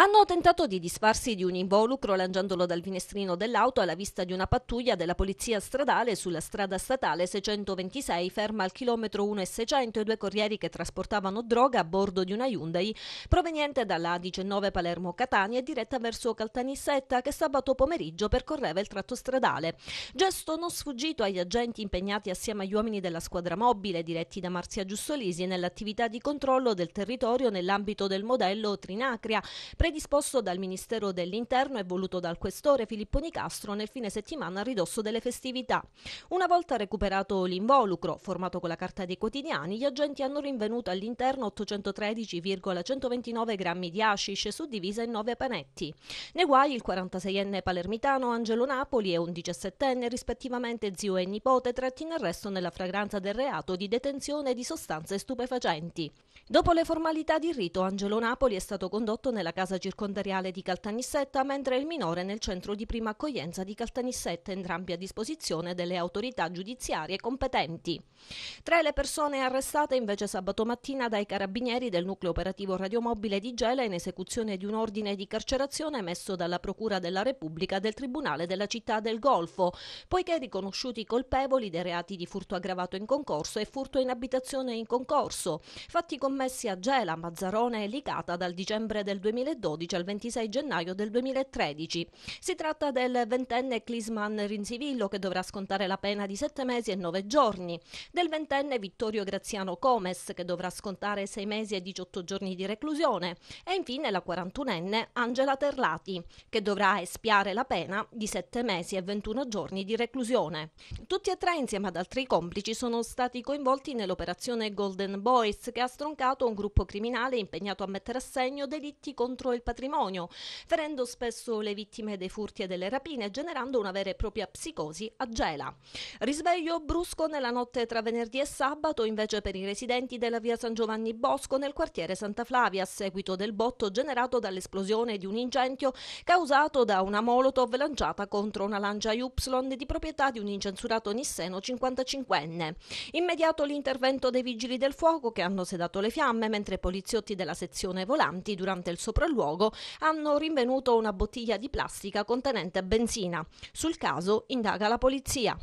Hanno tentato di disfarsi di un involucro lanciandolo dal finestrino dell'auto alla vista di una pattuglia della polizia stradale sulla strada statale 626 ferma al chilometro 1 e 600 e due corrieri che trasportavano droga a bordo di una Hyundai proveniente dalla 19 Palermo Catania e diretta verso Caltanissetta che sabato pomeriggio percorreva il tratto stradale. Gesto non sfuggito agli agenti impegnati assieme agli uomini della squadra mobile diretti da Marzia Giustolisi nell'attività di controllo del territorio nell'ambito del modello Trinacria predisposto dal Ministero dell'Interno e voluto dal questore Filippo Nicastro nel fine settimana a ridosso delle festività. Una volta recuperato l'involucro, formato con la carta dei quotidiani, gli agenti hanno rinvenuto all'interno 813,129 grammi di hashish suddivisa in 9 panetti. Nei guai il 46enne palermitano Angelo Napoli e un 17enne rispettivamente zio e nipote tratti in arresto nella fragranza del reato di detenzione di sostanze stupefacenti. Dopo le formalità di rito, Angelo Napoli è stato condotto nella casa casa circondariale di Caltanissetta, mentre il minore nel centro di prima accoglienza di Caltanissetta, entrambi a disposizione delle autorità giudiziarie competenti. Tra le persone arrestate invece sabato mattina dai carabinieri del nucleo operativo radiomobile di Gela in esecuzione di un ordine di carcerazione emesso dalla Procura della Repubblica del Tribunale della città del Golfo, poiché riconosciuti colpevoli dei reati di furto aggravato in concorso e furto in abitazione in concorso, fatti commessi a Gela, Mazzarone e Licata dal dicembre del 2012 2012 al 26 gennaio del 2013. Si tratta del ventenne Clisman Rinzivillo che dovrà scontare la pena di 7 mesi e 9 giorni, del ventenne Vittorio Graziano Comes che dovrà scontare 6 mesi e 18 giorni di reclusione e infine la 41enne Angela Terlati che dovrà espiare la pena di 7 mesi e 21 giorni di reclusione. Tutti e tre insieme ad altri complici sono stati coinvolti nell'operazione Golden Boys che ha stroncato un gruppo criminale impegnato a mettere a segno delitti contro contro il patrimonio, ferendo spesso le vittime dei furti e delle rapine, generando una vera e propria psicosi a Gela. Risveglio brusco nella notte tra venerdì e sabato invece per i residenti della via San Giovanni Bosco nel quartiere Santa Flavia a seguito del botto generato dall'esplosione di un incendio causato da una molotov lanciata contro una lancia Y di proprietà di un incensurato nisseno 55enne. Immediato l'intervento dei vigili del fuoco che hanno sedato le fiamme mentre i poliziotti della sezione volanti durante il sopralluogo luogo hanno rinvenuto una bottiglia di plastica contenente benzina. Sul caso indaga la polizia.